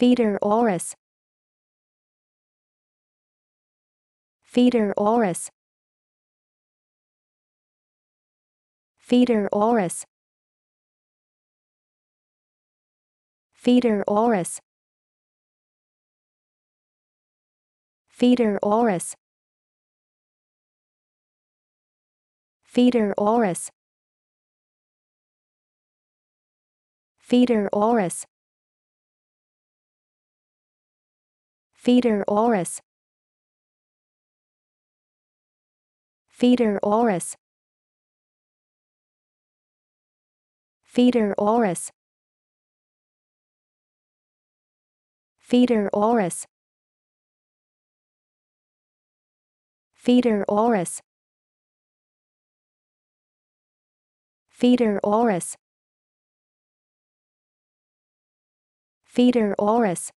Feeder oris. Feeder oris. Feeder oris. Feeder oris. Feeder oris. Feeder oris. Feeder oris. Feeder oris. Feeder oris. Feeder oris. Feeder oris. Feeder oris. Feeder oris. Feeder oris.